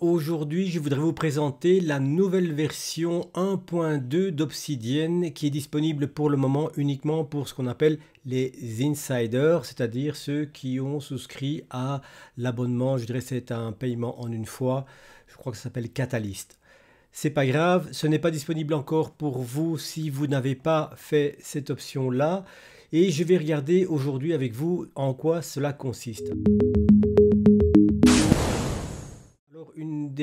Aujourd'hui, je voudrais vous présenter la nouvelle version 1.2 d'Obsidian qui est disponible pour le moment uniquement pour ce qu'on appelle les insiders, c'est-à-dire ceux qui ont souscrit à l'abonnement. Je dirais c'est un paiement en une fois. Je crois que ça s'appelle Catalyst. C'est pas grave, ce n'est pas disponible encore pour vous si vous n'avez pas fait cette option-là. Et je vais regarder aujourd'hui avec vous en quoi cela consiste.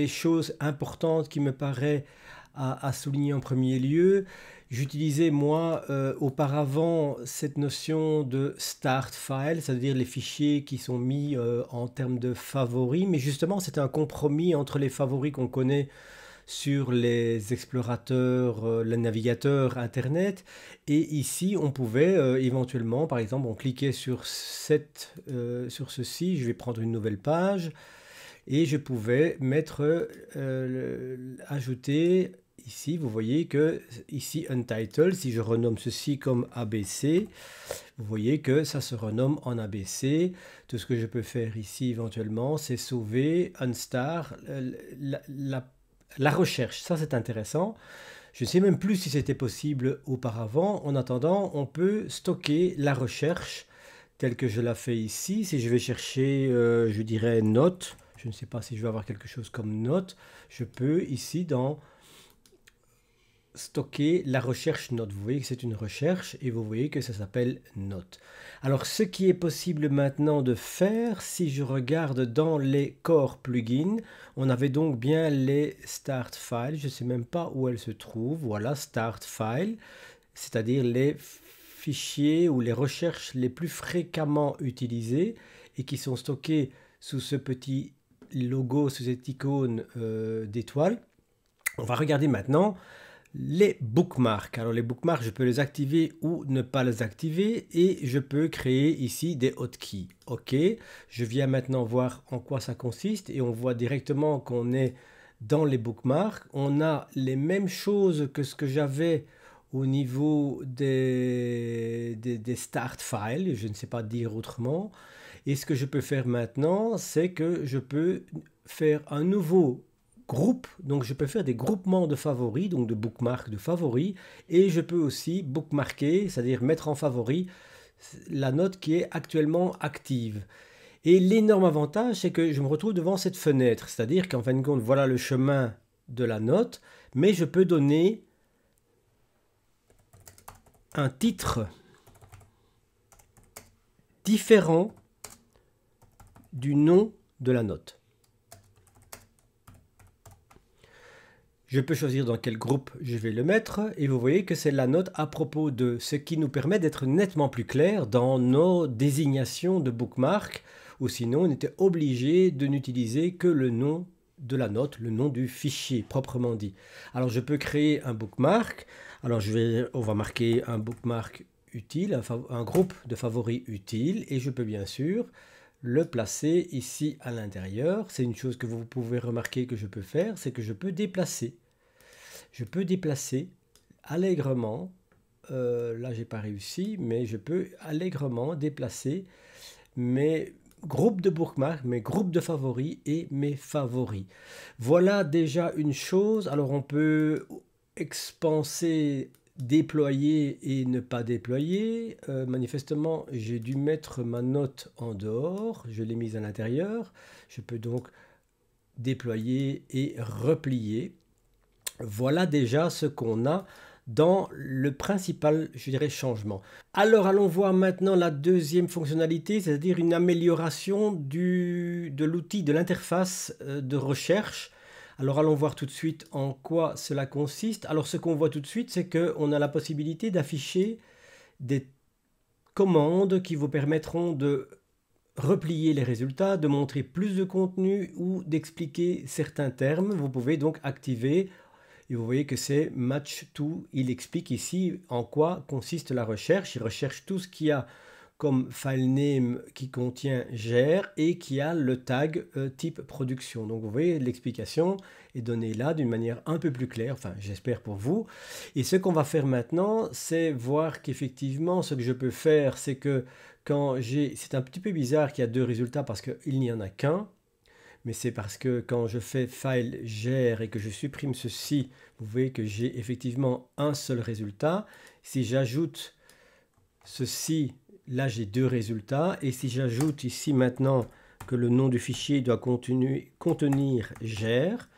des choses importantes qui me paraît à, souligner en premier lieu. J'utilisais moi euh, auparavant cette notion de start file, c'est-à-dire les fichiers qui sont mis euh, en termes de favoris, mais justement c'est un compromis entre les favoris qu'on connaît sur les explorateurs, euh, les navigateurs Internet. Et ici, on pouvait éventuellement, par exemple, on cliquait sur, cette, sur ceci, je vais prendre une nouvelle page et je pouvais mettre, euh, ajouter ici, vous voyez que ici Untitled, si je renomme ceci comme ABC, vous voyez que ça se renomme en ABC. Tout ce que je peux faire ici éventuellement, c'est sauver Unstar, la, la, recherche. Ça, c'est intéressant. Je ne sais même plus si c'était possible auparavant. En attendant, on peut stocker la recherche telle que je la fais ici. Si je vais chercher, euh, je dirais, notes, je ne sais pas si je vais avoir quelque chose comme note. Je peux ici dans stocker la recherche note. Vous voyez que c'est une recherche et vous voyez que ça s'appelle note. Alors ce qui est possible maintenant de faire, si je regarde dans les corps plugins, on avait donc bien les start files, je ne sais même pas où elles se trouvent, voilà start file, c'est-à-dire les fichiers ou les recherches les plus fréquemment utilisées et qui sont stockées sous ce petit logo sous cette icône euh, d'étoile, on va regarder maintenant les bookmarks. Alors les bookmarks, je peux les activer ou ne pas les activer et je peux créer ici des hotkeys. Ok, je viens maintenant voir en quoi ça consiste et on voit directement qu'on est dans les bookmarks. On a les mêmes choses que ce que j'avais au niveau des, des, start files, je ne sais pas dire autrement. Et ce que je peux faire maintenant, c'est que je peux faire un nouveau groupe. Donc je peux faire des groupements de favoris, donc de bookmarks de favoris. Et je peux aussi bookmarker, c'est-à-dire mettre en favori la note qui est actuellement active. Et l'énorme avantage, c'est que je me retrouve devant cette fenêtre. C'est-à-dire qu'en fin de compte, voilà le chemin de la note, mais je peux donner un titre différent du nom de la note. Je peux choisir dans quel groupe je vais le mettre et vous voyez que c'est la note à propos de ce qui nous permet d'être nettement plus clair dans nos désignations de bookmark ou sinon on était obligé de n'utiliser que le nom de la note, le nom du fichier proprement dit. Alors je peux créer un bookmark. Alors je vais, on va marquer un bookmark utile, un, un groupe de favoris utile et je peux bien sûr le placer ici à l'intérieur. C'est une chose que vous pouvez remarquer que je peux faire, c'est que je peux déplacer. Je peux déplacer allègrement, euh, là j'ai pas réussi, mais je peux allègrement déplacer mes groupes de bookmarks, mes groupes de favoris et mes favoris. Voilà déjà une chose. Alors on peut expanser déployer et ne pas déployer. Euh, manifestement, j'ai dû mettre ma note en dehors, je l'ai mise à l'intérieur. Je peux donc déployer et replier. Voilà déjà ce qu'on a dans le principal, je dirais, changement. Alors allons voir maintenant la deuxième fonctionnalité, c'est-à-dire une amélioration de l'outil, de l'interface euh, de recherche alors allons voir tout de suite en quoi cela consiste. Alors ce qu'on voit tout de suite, c'est qu'on a la possibilité d'afficher des commandes qui vous permettront de replier les résultats, de montrer plus de contenu ou d'expliquer certains termes. Vous pouvez donc activer, et vous voyez que c'est match tout. Il explique ici en quoi consiste la recherche. Il recherche tout ce y a comme filename qui contient gère et qui a le tag euh, type production. Donc vous voyez, l'explication est donnée là d'une manière un peu plus claire, enfin j'espère pour vous. Et ce qu'on va faire maintenant, c'est voir qu'effectivement ce que je peux faire, c'est que quand j'ai... C'est un petit peu bizarre qu'il y a deux résultats parce qu'il n'y en a qu'un. Mais c'est parce que quand je fais file gère et que je supprime ceci, vous voyez que j'ai effectivement un seul résultat. Si j'ajoute ceci Là, j'ai deux résultats. Et si j'ajoute ici maintenant que le nom du fichier doit contenir gère,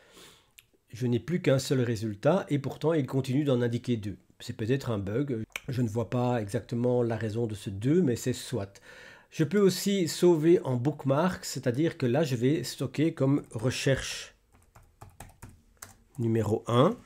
je n'ai plus qu'un seul résultat et pourtant il continue d'en indiquer deux. C'est peut-être un bug, je ne vois pas exactement la raison de ce deux, mais c'est soit. Je peux aussi sauver en bookmark, c'est-à-dire que là je vais stocker comme recherche numéro 1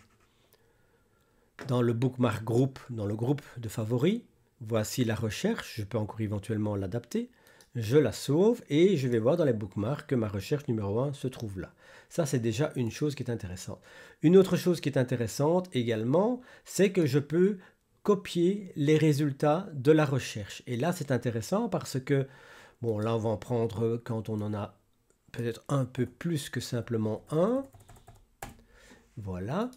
dans le bookmark group, dans le groupe de favoris. Voici la recherche, je peux encore éventuellement l'adapter. Je la sauve et je vais voir dans les bookmarks que ma recherche numéro 1 se trouve là. Ça, c'est déjà une chose qui est intéressante. Une autre chose qui est intéressante également, c'est que je peux copier les résultats de la recherche. Et là, c'est intéressant parce que, bon, là, on va en prendre quand on en a peut-être un peu plus que simplement un. Voilà.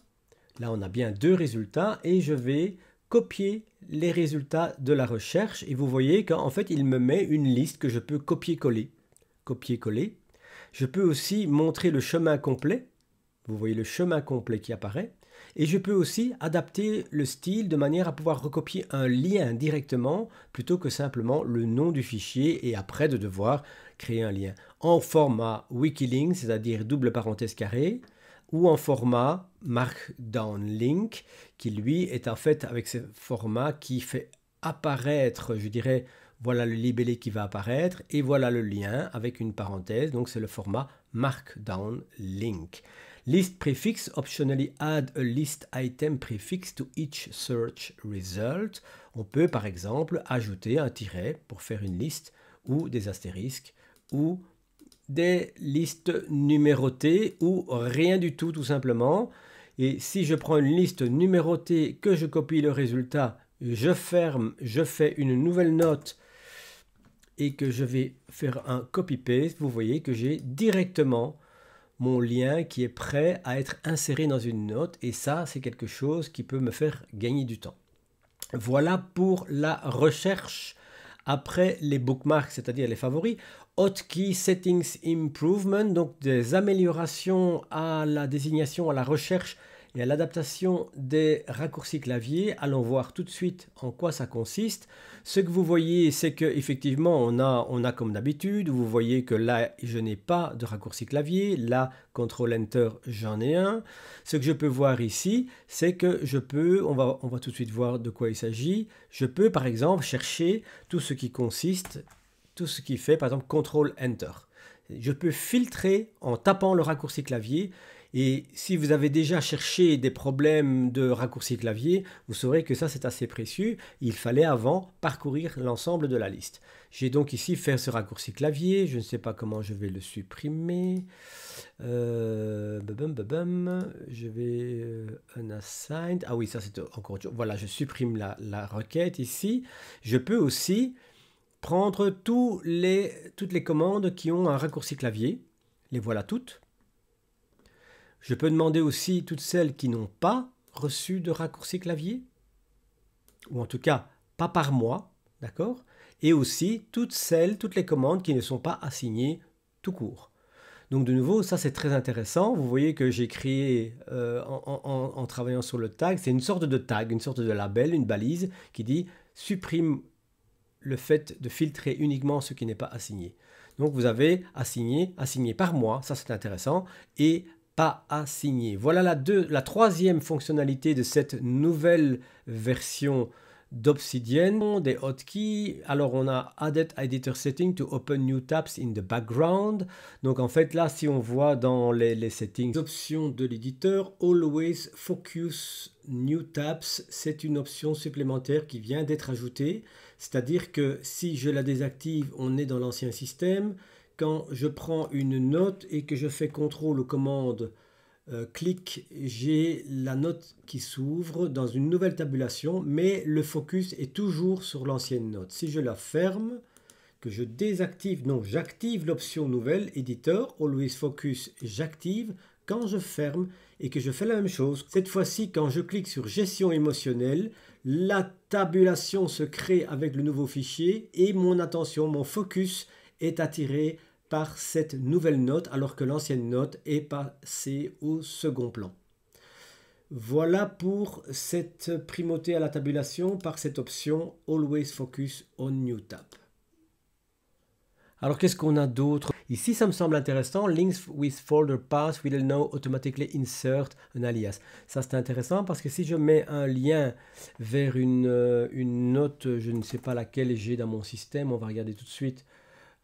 Là, on a bien deux résultats et je vais copier les résultats de la recherche et vous voyez qu'en fait il me met une liste que je peux copier-coller. Copier-coller. Je peux aussi montrer le chemin complet. Vous voyez le chemin complet qui apparaît. Et je peux aussi adapter le style de manière à pouvoir recopier un lien directement plutôt que simplement le nom du fichier et après de devoir créer un lien. En format Wikilink, c'est-à-dire double parenthèse carrée, ou en format Markdown Link, qui lui est en fait avec ce format qui fait apparaître, je dirais, voilà le libellé qui va apparaître et voilà le lien avec une parenthèse, donc c'est le format Markdown Link. List prefix optionally add a list item prefix to each search result. On peut par exemple ajouter un tiret pour faire une liste ou des astérisques ou des listes numérotées ou rien du tout tout simplement. Et si je prends une liste numérotée, que je copie le résultat, je ferme, je fais une nouvelle note et que je vais faire un copy-paste, vous voyez que j'ai directement mon lien qui est prêt à être inséré dans une note et ça c'est quelque chose qui peut me faire gagner du temps. Voilà pour la recherche après les bookmarks, c'est-à-dire les favoris, Hotkey Settings Improvement, donc des améliorations à la désignation, à la recherche et à l'adaptation des raccourcis clavier. Allons voir tout de suite en quoi ça consiste. Ce que vous voyez, c'est qu'effectivement, on a, on a comme d'habitude, vous voyez que là, je n'ai pas de raccourci clavier. Là, CTRL ENTER, j'en ai un. Ce que je peux voir ici, c'est que je peux, on va, on va tout de suite voir de quoi il s'agit. Je peux, par exemple, chercher tout ce qui consiste, tout ce qui fait, par exemple, CTRL ENTER je peux filtrer en tapant le raccourci clavier et si vous avez déjà cherché des problèmes de raccourci clavier, vous saurez que ça c'est assez précieux. Il fallait avant parcourir l'ensemble de la liste. J'ai donc ici fait ce raccourci clavier. Je ne sais pas comment je vais le supprimer. Euh, je vais un euh, unassigned. Ah oui, ça c'est encore. Voilà, je supprime la, la requête ici. Je peux aussi prendre tous les, toutes les commandes qui ont un raccourci clavier. Les voilà toutes. Je peux demander aussi toutes celles qui n'ont pas reçu de raccourci clavier, ou en tout cas pas par mois, d'accord Et aussi toutes celles, toutes les commandes qui ne sont pas assignées tout court. Donc de nouveau, ça c'est très intéressant. Vous voyez que j'ai créé euh, en, travaillant sur le tag, c'est une sorte de tag, une sorte de label, une balise qui dit supprime le fait de filtrer uniquement ce qui n'est pas assigné. Donc vous avez assigné, assigné par mois, ça c'est intéressant, et pas à signer. Voilà la, deux, la troisième fonctionnalité de cette nouvelle version d'Obsidian, des hotkeys. Alors on a Added Editor Setting to Open New Tabs in the Background. Donc en fait là, si on voit dans les, les settings, options de l'éditeur, Always Focus New Tabs, c'est une option supplémentaire qui vient d'être ajoutée. C'est-à-dire que si je la désactive, on est dans l'ancien système quand je prends une note et que je fais contrôle commande euh, clic, j'ai la note qui s'ouvre dans une nouvelle tabulation, mais le focus est toujours sur l'ancienne note. Si je la ferme, que je désactive, non, j'active l'option nouvelle, éditeur, always focus, j'active, quand je ferme et que je fais la même chose. Cette fois-ci, quand je clique sur gestion émotionnelle, la tabulation se crée avec le nouveau fichier et mon attention, mon focus est attiré par cette nouvelle note alors que l'ancienne note est passée au second plan. Voilà pour cette primauté à la tabulation par cette option Always Focus on New Tab. Alors qu'est-ce qu'on a d'autre Ici, ça me semble intéressant. Links with folder path will now automatically insert an alias. Ça, c'est intéressant parce que si je mets un lien vers une, euh, une note, je ne sais pas laquelle j'ai dans mon système, on va regarder tout de suite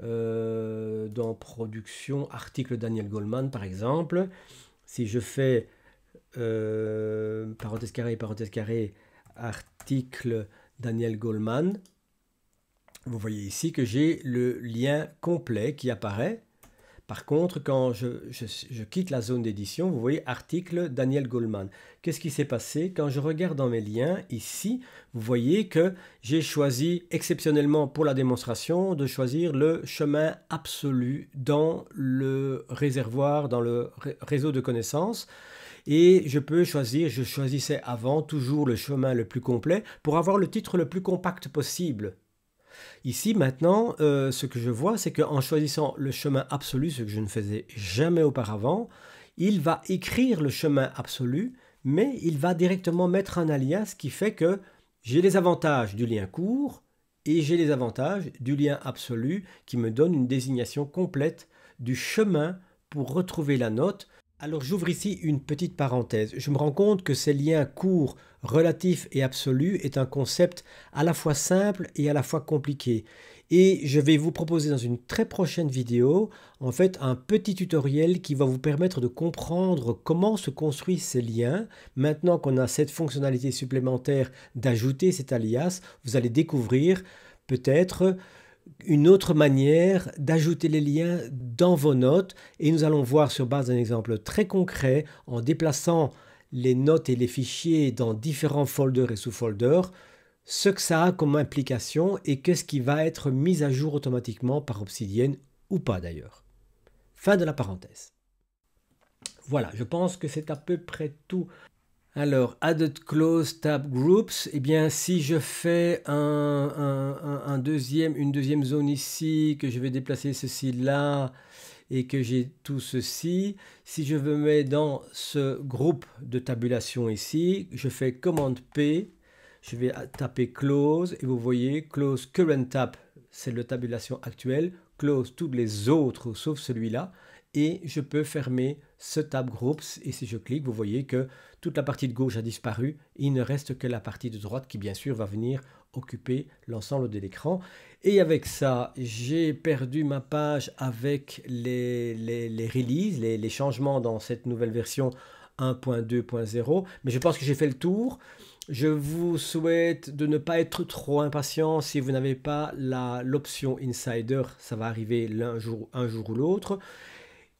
euh, dans production, article Daniel Goldman par exemple, si je fais euh, parenthèse carrée, parenthèse carrée, article Daniel Goldman, vous voyez ici que j'ai le lien complet qui apparaît par contre, quand je, quitte la zone d'édition, vous voyez article Daniel Goldman. Qu'est-ce qui s'est passé Quand je regarde dans mes liens, ici, vous voyez que j'ai choisi exceptionnellement pour la démonstration de choisir le chemin absolu dans le réservoir, dans le réseau de connaissances et je peux choisir, je choisissais avant toujours le chemin le plus complet pour avoir le titre le plus compact possible. Ici, maintenant, euh, ce que je vois, c'est qu'en choisissant le chemin absolu, ce que je ne faisais jamais auparavant, il va écrire le chemin absolu, mais il va directement mettre un alias qui fait que j'ai les avantages du lien court et j'ai les avantages du lien absolu qui me donne une désignation complète du chemin pour retrouver la note alors j'ouvre ici une petite parenthèse. Je me rends compte que ces liens courts, relatifs et absolus est un concept à la fois simple et à la fois compliqué. Et je vais vous proposer dans une très prochaine vidéo, en fait, un petit tutoriel qui va vous permettre de comprendre comment se construisent ces liens. Maintenant qu'on a cette fonctionnalité supplémentaire d'ajouter cet alias, vous allez découvrir peut-être une autre manière d'ajouter les liens dans vos notes et nous allons voir sur base d'un exemple très concret en déplaçant les notes et les fichiers dans différents folders et sous-folders ce que ça a comme implication et qu'est-ce qui va être mis à jour automatiquement par Obsidian ou pas d'ailleurs. Fin de la parenthèse. Voilà, je pense que c'est à peu près tout alors, added close tab groups, eh bien si je fais un, deuxième, une deuxième zone ici, que je vais déplacer ceci là, et que j'ai tout ceci, si je me mets dans ce groupe de tabulation ici, je fais commande P, je vais taper close, et vous voyez, close current tab, c'est le tabulation actuelle, close tous les autres sauf celui-là, et je peux fermer ce tab groups et si je clique vous voyez que toute la partie de gauche a disparu il ne reste que la partie de droite qui bien sûr va venir occuper l'ensemble de l'écran et avec ça j'ai perdu ma page avec les, releases les, changements dans cette nouvelle version 1.2.0 mais je pense que j'ai fait le tour je vous souhaite de ne pas être trop impatient si vous n'avez pas l'option Insider, ça va arriver l'un jour, un jour ou l'autre.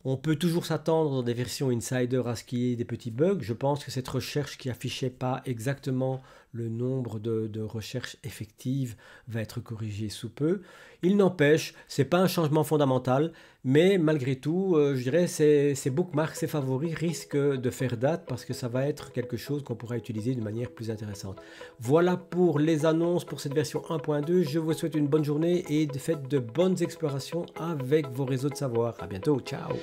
On peut toujours s'attendre dans des versions insider à ce qu'il y ait des petits bugs. Je pense que cette recherche qui affichait pas exactement le nombre de, recherches effectives va être corrigé sous peu. Il n'empêche, c'est pas un changement fondamental, mais malgré tout, euh, je dirais ces, ces bookmarks, ces favoris risquent de faire date parce que ça va être quelque chose qu'on pourra utiliser de manière plus intéressante. Voilà pour les annonces pour cette version 1.2. Je vous souhaite une bonne journée et faites de bonnes explorations avec vos réseaux de savoir. À bientôt, ciao.